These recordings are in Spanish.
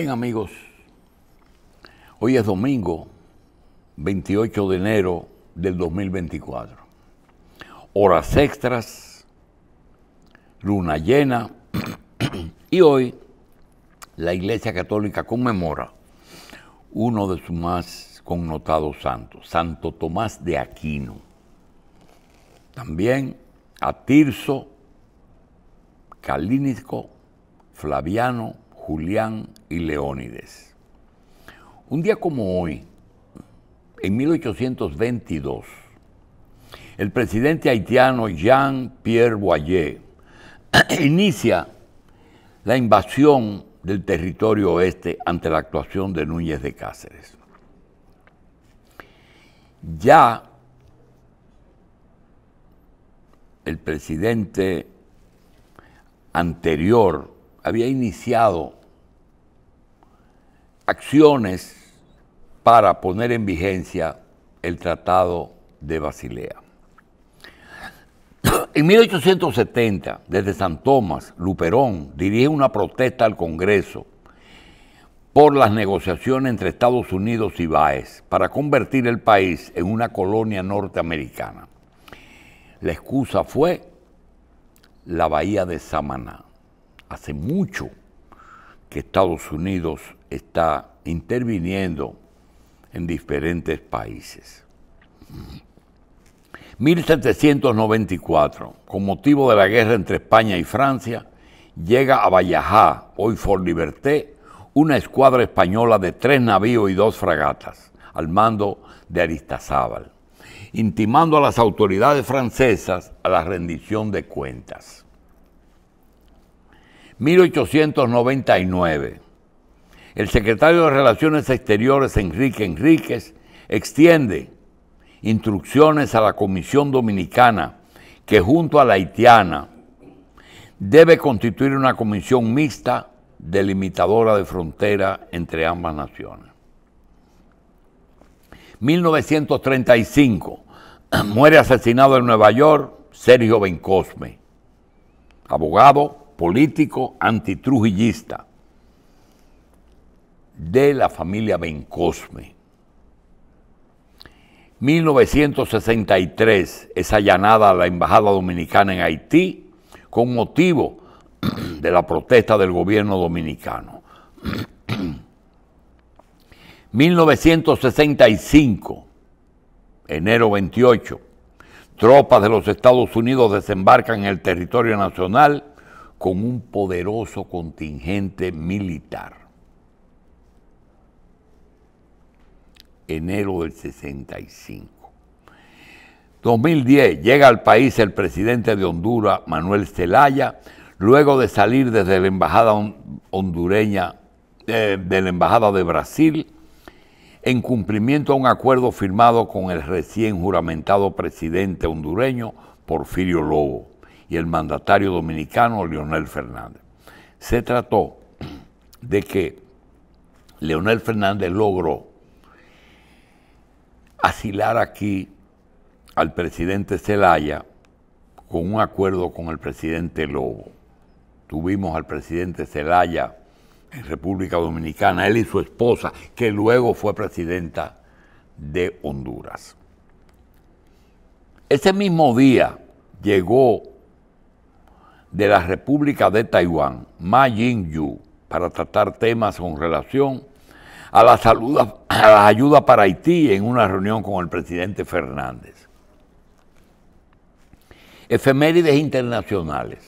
Bien amigos, hoy es domingo 28 de enero del 2024. Horas extras, luna llena y hoy la Iglesia Católica conmemora uno de sus más connotados santos, Santo Tomás de Aquino. También a Tirso, Calínico, Flaviano, Julián, y Leónides. Un día como hoy, en 1822, el presidente haitiano Jean-Pierre Boyer inicia la invasión del territorio oeste ante la actuación de Núñez de Cáceres. Ya el presidente anterior había iniciado acciones para poner en vigencia el Tratado de Basilea. En 1870, desde San Tomás, Luperón dirige una protesta al Congreso por las negociaciones entre Estados Unidos y Baez para convertir el país en una colonia norteamericana. La excusa fue la bahía de Samaná. Hace mucho que Estados Unidos está interviniendo en diferentes países. 1794, con motivo de la guerra entre España y Francia, llega a Vallajá, hoy Fort Liberté, una escuadra española de tres navíos y dos fragatas, al mando de Aristazábal, intimando a las autoridades francesas a la rendición de cuentas. 1899, el secretario de Relaciones Exteriores, Enrique Enríquez, extiende instrucciones a la Comisión Dominicana que junto a la haitiana debe constituir una comisión mixta delimitadora de frontera entre ambas naciones. 1935, muere asesinado en Nueva York Sergio Bencosme, abogado, político, antitrujillista de la familia Bencosme. 1963 es allanada la Embajada Dominicana en Haití con motivo de la protesta del gobierno dominicano. 1965, enero 28, tropas de los Estados Unidos desembarcan en el territorio nacional con un poderoso contingente militar. enero del 65. 2010 llega al país el presidente de Honduras, Manuel Zelaya, luego de salir desde la embajada hondureña, eh, de la embajada de Brasil, en cumplimiento a un acuerdo firmado con el recién juramentado presidente hondureño, Porfirio Lobo, y el mandatario dominicano, Leonel Fernández. Se trató de que Leonel Fernández logró asilar aquí al presidente Zelaya con un acuerdo con el presidente Lobo. Tuvimos al presidente Zelaya en República Dominicana, él y su esposa, que luego fue presidenta de Honduras. Ese mismo día llegó de la República de Taiwán Ma ying Ju para tratar temas con relación a la, salud, a la ayuda para Haití en una reunión con el presidente Fernández. Efemérides internacionales.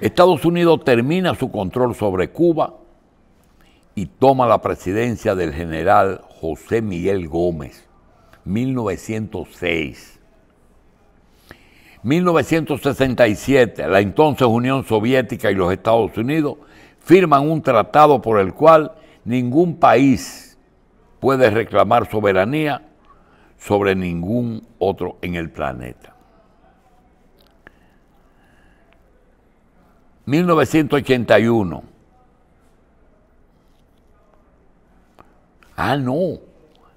Estados Unidos termina su control sobre Cuba y toma la presidencia del general José Miguel Gómez, 1906. 1967, la entonces Unión Soviética y los Estados Unidos firman un tratado por el cual Ningún país puede reclamar soberanía sobre ningún otro en el planeta. 1981. Ah, no.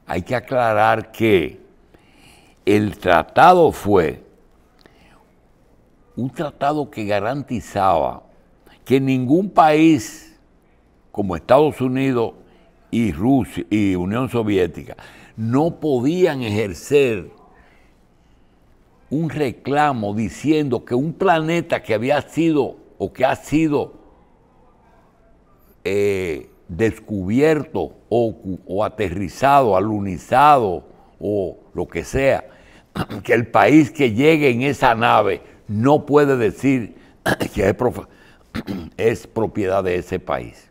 Hay que aclarar que el tratado fue un tratado que garantizaba que ningún país como Estados Unidos y Rusia y Unión Soviética no podían ejercer un reclamo diciendo que un planeta que había sido o que ha sido eh, descubierto o, o, aterrizado, alunizado o lo que sea, que el país que llegue en esa nave no puede decir que es propiedad de ese país.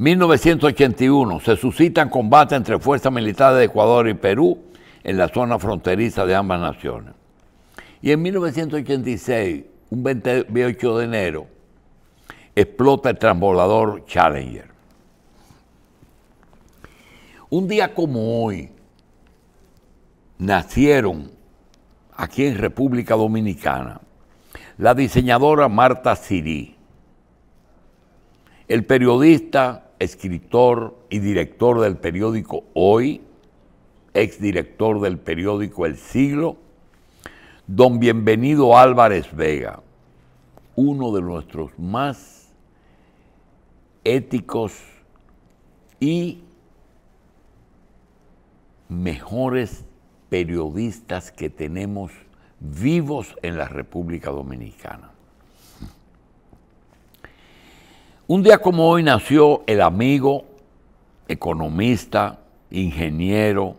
1981 se suscitan combates entre fuerzas militares de Ecuador y Perú en la zona fronteriza de ambas naciones. Y en 1986, un 28 de enero, explota el transbordador Challenger. Un día como hoy, nacieron aquí en República Dominicana la diseñadora Marta Sirí, el periodista escritor y director del periódico Hoy, exdirector del periódico El Siglo, don Bienvenido Álvarez Vega, uno de nuestros más éticos y mejores periodistas que tenemos vivos en la República Dominicana. Un día como hoy nació el amigo, economista, ingeniero,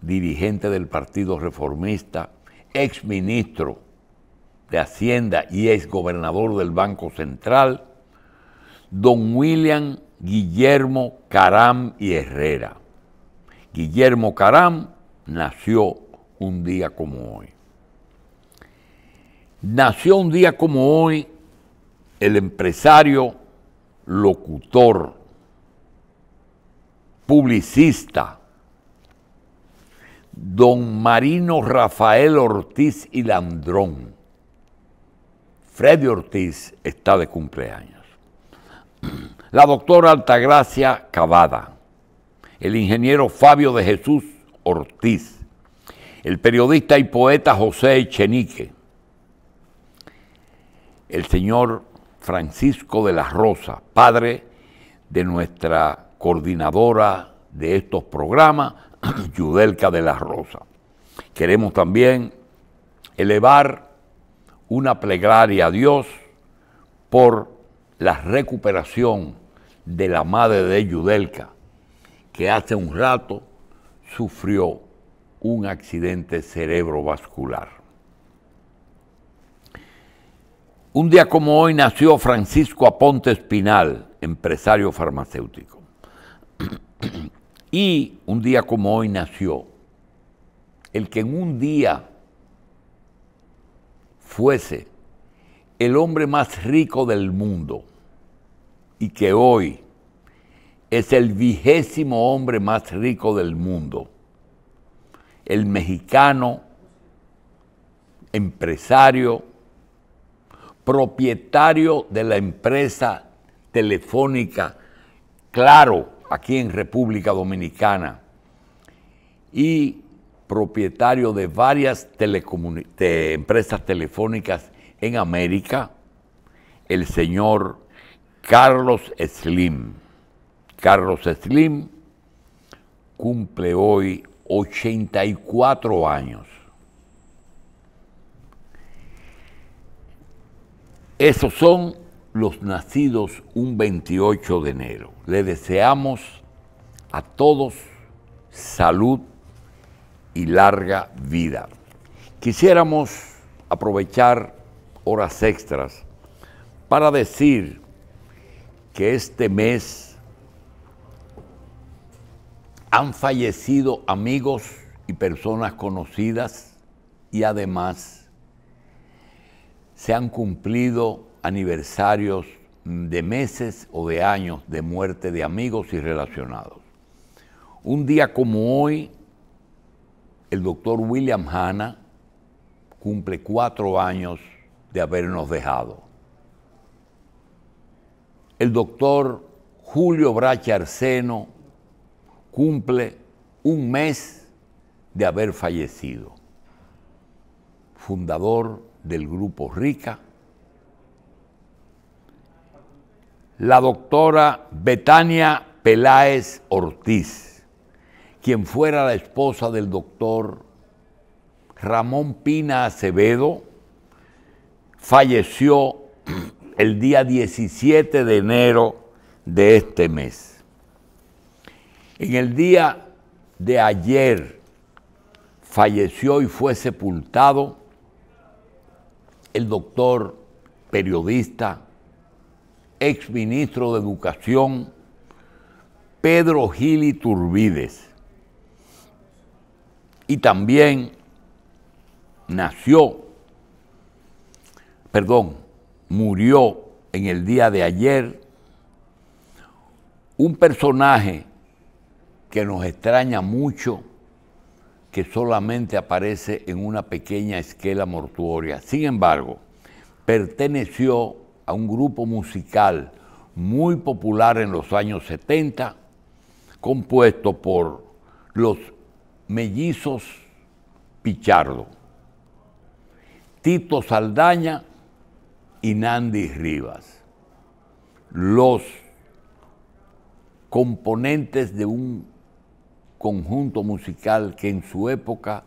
dirigente del Partido Reformista, ex ministro de Hacienda y ex gobernador del Banco Central, don William Guillermo Caram y Herrera. Guillermo Caram nació un día como hoy. Nació un día como hoy el empresario locutor, publicista, don Marino Rafael Ortiz y Landrón. Freddy Ortiz está de cumpleaños. La doctora Altagracia Cavada, el ingeniero Fabio de Jesús Ortiz, el periodista y poeta José Echenique, el señor Francisco de las Rosa, padre de nuestra coordinadora de estos programas, Yudelka de la Rosa. Queremos también elevar una plegaria a Dios por la recuperación de la madre de Yudelka, que hace un rato sufrió un accidente cerebrovascular. Un día como hoy nació Francisco Aponte Espinal, empresario farmacéutico. y un día como hoy nació el que en un día fuese el hombre más rico del mundo y que hoy es el vigésimo hombre más rico del mundo, el mexicano empresario, propietario de la empresa telefónica Claro, aquí en República Dominicana, y propietario de varias empresas telefónicas en América, el señor Carlos Slim. Carlos Slim cumple hoy 84 años. Esos son los nacidos un 28 de enero. Le deseamos a todos salud y larga vida. Quisiéramos aprovechar horas extras para decir que este mes han fallecido amigos y personas conocidas y además se han cumplido aniversarios de meses o de años de muerte de amigos y relacionados. Un día como hoy, el doctor William Hanna cumple cuatro años de habernos dejado. El doctor Julio Bracha Arseno cumple un mes de haber fallecido, fundador del grupo Rica, la doctora Betania Peláez Ortiz, quien fuera la esposa del doctor Ramón Pina Acevedo, falleció el día 17 de enero de este mes. En el día de ayer falleció y fue sepultado el doctor, periodista, ex ministro de Educación, Pedro Gili Turbides. Y también nació, perdón, murió en el día de ayer un personaje que nos extraña mucho que solamente aparece en una pequeña esquela mortuoria. Sin embargo, perteneció a un grupo musical muy popular en los años 70, compuesto por los mellizos Pichardo, Tito Saldaña y Nandi Rivas, los componentes de un conjunto musical que en su época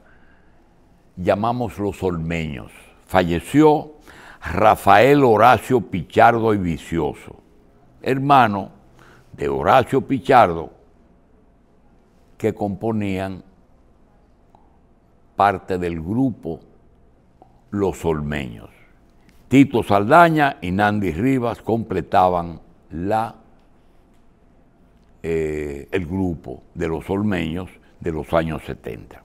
llamamos los Olmeños. Falleció Rafael Horacio Pichardo y Vicioso, hermano de Horacio Pichardo, que componían parte del grupo Los Olmeños. Tito Saldaña y Nandi Rivas completaban la eh, el grupo de los olmeños de los años 70.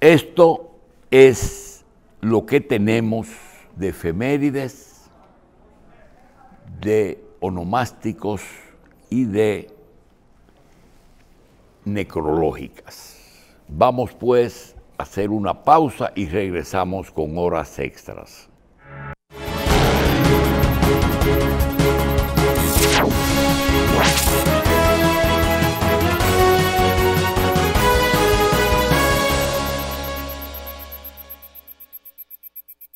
Esto es lo que tenemos de efemérides, de onomásticos y de necrológicas. Vamos pues a hacer una pausa y regresamos con horas extras.